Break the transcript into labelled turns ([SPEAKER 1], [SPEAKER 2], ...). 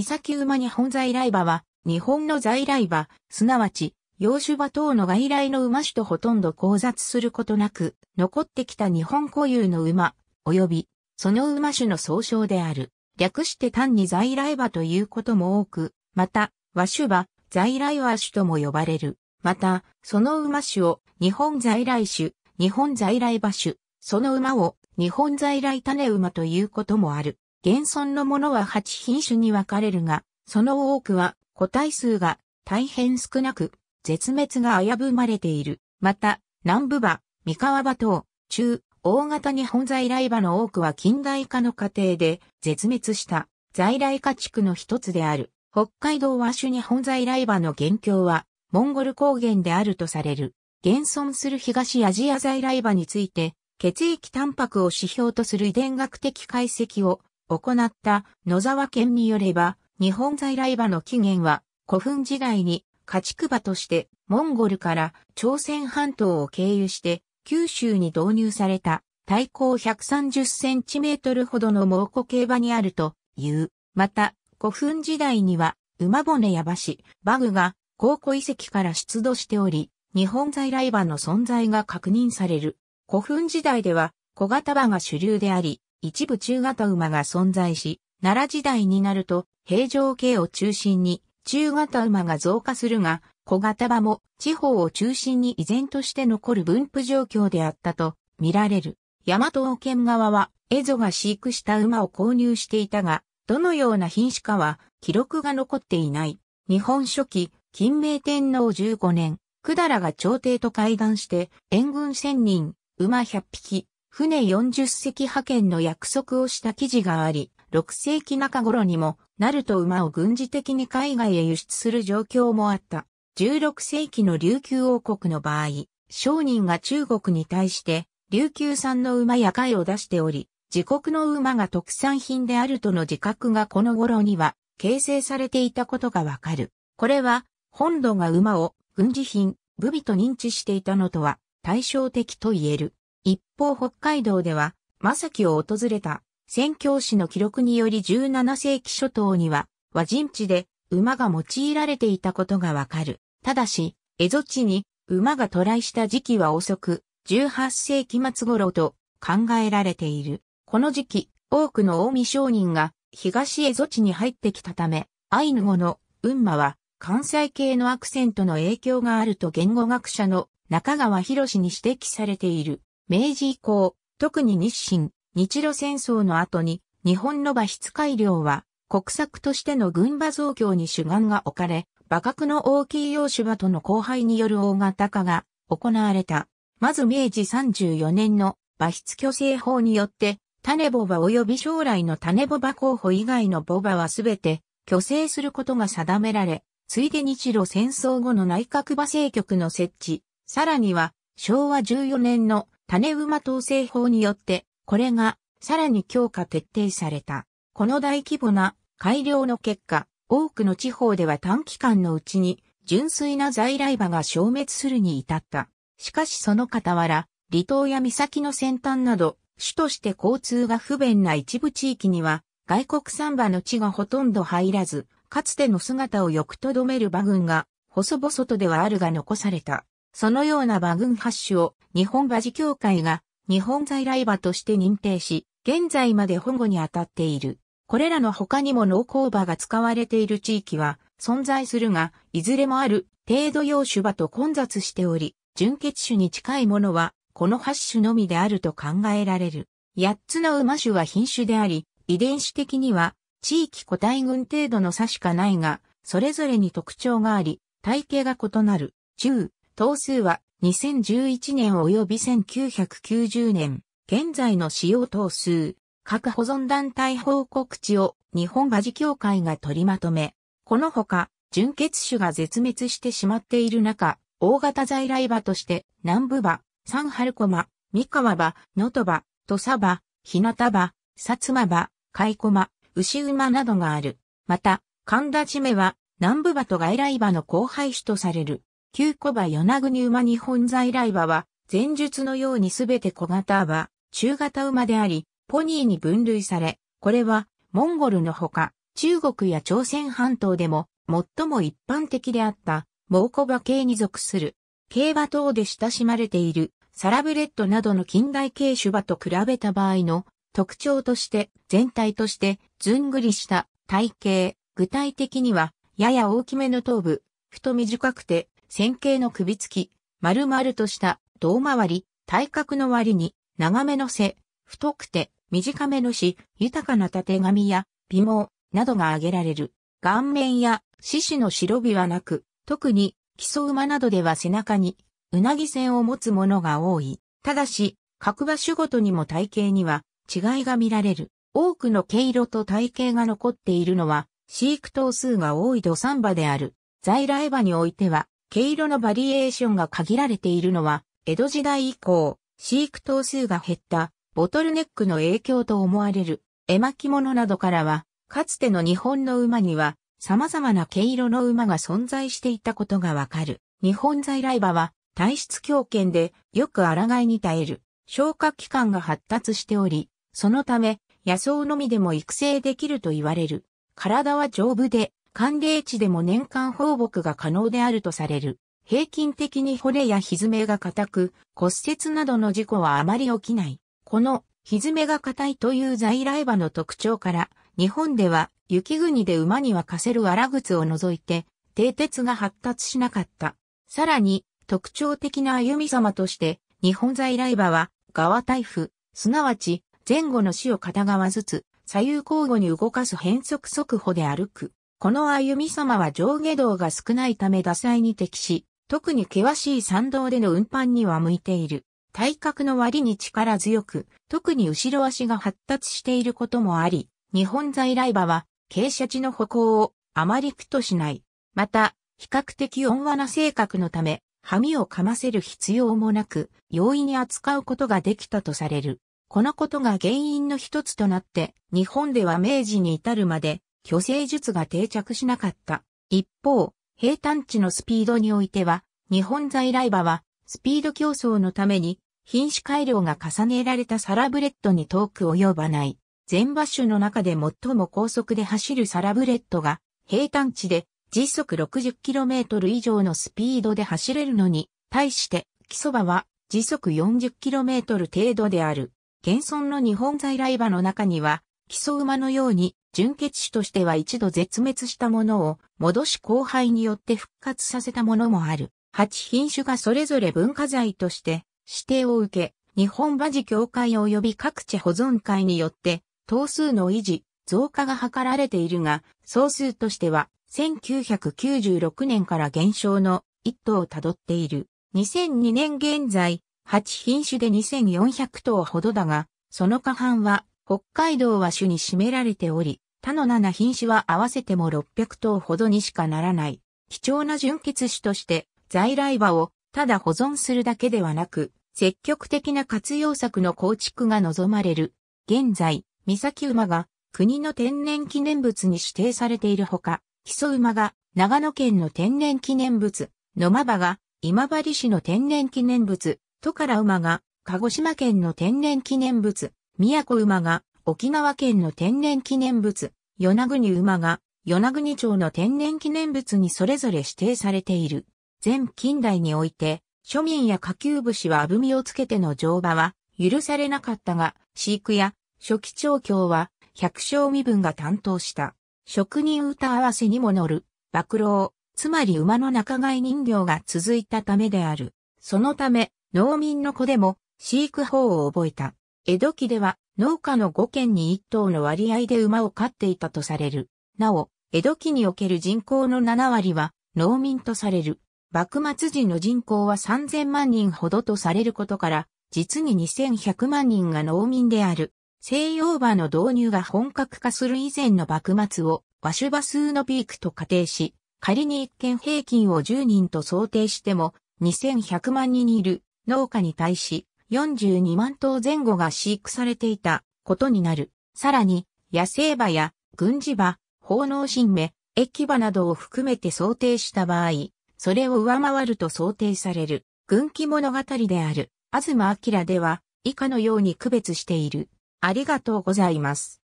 [SPEAKER 1] 岬馬日本在来馬は、日本の在来馬、すなわち、洋種馬等の外来の馬種とほとんど交雑することなく、残ってきた日本固有の馬、及び、その馬種の総称である。略して単に在来馬ということも多く、また、和種馬、在来和種とも呼ばれる。また、その馬種を、日本在来種、日本在来馬種、その馬を、日本在来種馬ということもある。現存のものは8品種に分かれるが、その多くは個体数が大変少なく、絶滅が危ぶまれている。また、南部馬、三河馬等、中、大型日本在来場の多くは近代化の過程で絶滅した在来家畜の一つである。北海道和種日本在来場の元凶は、モンゴル高原であるとされる。現存する東アジア在来場について、血液タンパクを指標とする遺伝学的解析を行った野沢県によれば、日本在来馬の起源は古墳時代に家畜馬としてモンゴルから朝鮮半島を経由して九州に導入された体高130センチメートルほどの猛虎競馬にあるという。また、古墳時代には馬骨や馬氏、馬具が考古遺跡から出土しており、日本在来馬の存在が確認される。古墳時代では小型馬が主流であり、一部中型馬が存在し、奈良時代になると平城系を中心に中型馬が増加するが、小型馬も地方を中心に依然として残る分布状況であったと見られる。大和王権側は、エゾが飼育した馬を購入していたが、どのような品種かは記録が残っていない。日本初期、金明天皇15年、百済が朝廷と会談して、援軍1000人、馬100匹、船40隻派遣の約束をした記事があり、6世紀中頃にも、ナルト馬を軍事的に海外へ輸出する状況もあった。16世紀の琉球王国の場合、商人が中国に対して、琉球産の馬や貝を出しており、自国の馬が特産品であるとの自覚がこの頃には形成されていたことがわかる。これは、本土が馬を軍事品、武備と認知していたのとは対照的と言える。一方北海道では、さきを訪れた、宣教師の記録により17世紀初頭には、和人地で馬が用いられていたことがわかる。ただし、蝦夷地に馬が渡来した時期は遅く、18世紀末頃と考えられている。この時期、多くの近江商人が東蝦夷地に入ってきたため、アイヌ語の運馬は関西系のアクセントの影響があると言語学者の中川博に指摘されている。明治以降、特に日清、日露戦争の後に、日本の馬筆改良は、国策としての軍馬増強に主眼が置かれ、馬格の大きい洋種馬との交配による大型化が行われた。まず明治34年の馬筆虚勢法によって、種ボ馬及び将来の種ボ馬候補以外のボ馬はすべて虚勢することが定められ、ついで日露戦争後の内閣馬政局の設置、さらには昭和14年の種馬統制法によって、これがさらに強化徹底された。この大規模な改良の結果、多くの地方では短期間のうちに純粋な在来馬が消滅するに至った。しかしその傍ら、離島や岬の先端など、主として交通が不便な一部地域には、外国産馬の地がほとんど入らず、かつての姿をよくとどめる馬群が、細々とではあるが残された。そのような馬群シ種を日本馬事協会が日本在来馬として認定し、現在まで保護に当たっている。これらの他にも農耕馬が使われている地域は存在するが、いずれもある程度用種馬と混雑しており、純血種に近いものはこの8種のみであると考えられる。8つの馬種は品種であり、遺伝子的には地域個体群程度の差しかないが、それぞれに特徴があり、体型が異なる。中、頭数は2011年及び1990年、現在の使用頭数、各保存団体報告値を日本馬事協会が取りまとめ、このほか、純血種が絶滅してしまっている中、大型在来馬として、南部馬、三春駒、三河馬、野戸馬、土佐馬、日向馬、薩摩馬、海駒、牛馬などがある。また、神田締めは、南部馬と外来馬の後輩種とされる。旧小馬与那国馬日本在来馬は、前述のようにすべて小型馬、中型馬であり、ポニーに分類され、これは、モンゴルのほか、中国や朝鮮半島でも、最も一般的であった、猛コ馬系に属する。競馬等で親しまれている、サラブレッドなどの近代系種馬と比べた場合の、特徴として、全体として、ずんぐりした、体型、具体的には、やや大きめの頭部、太短くて、線形の首付き、丸々とした胴回り、体格の割に、長めの背、太くて、短めのし、豊かな縦髪や、美毛、などが挙げられる。顔面や、獅子の白尾はなく、特に、基礎馬などでは背中に、うなぎ線を持つものが多い。ただし、各馬種ごとにも体型には違いが見られる。多くの毛色と体型が残っているのは、飼育頭数が多い土産馬である。在来馬においては、毛色のバリエーションが限られているのは、江戸時代以降、飼育頭数が減ったボトルネックの影響と思われる絵巻物などからは、かつての日本の馬には様々な毛色の馬が存在していたことがわかる。日本在来馬は体質強権でよく抗いに耐える消化器官が発達しており、そのため野草のみでも育成できると言われる。体は丈夫で寒冷地でも年間放牧が可能であるとされる。平均的に骨やひめが硬く、骨折などの事故はあまり起きない。この、ひめが硬いという在来馬の特徴から、日本では雪国で馬にはかせる荒靴を除いて、蹄鉄が発達しなかった。さらに、特徴的な歩み様として、日本在来馬は、側台風、すなわち、前後の死を片側ずつ、左右交互に動かす変速速歩で歩く。この歩み様は上下動が少ないため打災に適し、特に険しい山道での運搬には向いている。体格の割に力強く、特に後ろ足が発達していることもあり、日本在来馬は傾斜地の歩行をあまり苦としない。また、比較的温和な性格のため、髪を噛ませる必要もなく、容易に扱うことができたとされる。このことが原因の一つとなって、日本では明治に至るまで、巨勢術が定着しなかった。一方、平坦地のスピードにおいては、日本在来馬は、スピード競争のために、品種改良が重ねられたサラブレッドに遠く及ばない。全馬種の中で最も高速で走るサラブレッドが、平坦地で時速 60km 以上のスピードで走れるのに、対して、基礎馬は時速 40km 程度である。現存の日本在来馬の中には、基礎馬のように、純血種としては一度絶滅したものを、戻し後輩によって復活させたものもある。8品種がそれぞれ文化財として指定を受け、日本馬事協会及び各地保存会によって、頭数の維持、増加が図られているが、総数としては、1996年から減少の一頭をたどっている。2002年現在、8品種で2400頭ほどだが、その過半は北海道は種に占められており、他の7品種は合わせても600頭ほどにしかならない。貴重な純血種として、在来馬をただ保存するだけではなく、積極的な活用策の構築が望まれる。現在、三崎馬が国の天然記念物に指定されているほか、木曽馬が長野県の天然記念物、野馬場が今治市の天然記念物、トから馬が鹿児島県の天然記念物、宮古馬が沖縄県の天然記念物、与那国馬が与那国町の天然記念物にそれぞれ指定されている。全近代において、庶民や下級武士はあぶみをつけての乗馬は許されなかったが、飼育や初期調教は百姓身分が担当した。職人歌合わせにも乗る、馬露、つまり馬の仲買人形が続いたためである。そのため、農民の子でも飼育法を覚えた。江戸期では農家の5軒に1頭の割合で馬を飼っていたとされる。なお、江戸期における人口の7割は農民とされる。幕末時の人口は3000万人ほどとされることから、実に2100万人が農民である。西洋馬の導入が本格化する以前の幕末を和種馬数のピークと仮定し、仮に1軒平均を10人と想定しても、2100万人いる農家に対し、42万頭前後が飼育されていたことになる。さらに、野生馬や軍事馬、奉納神馬、駅馬などを含めて想定した場合、それを上回ると想定される。軍記物語である、東明では、以下のように区別している。ありがとうございます。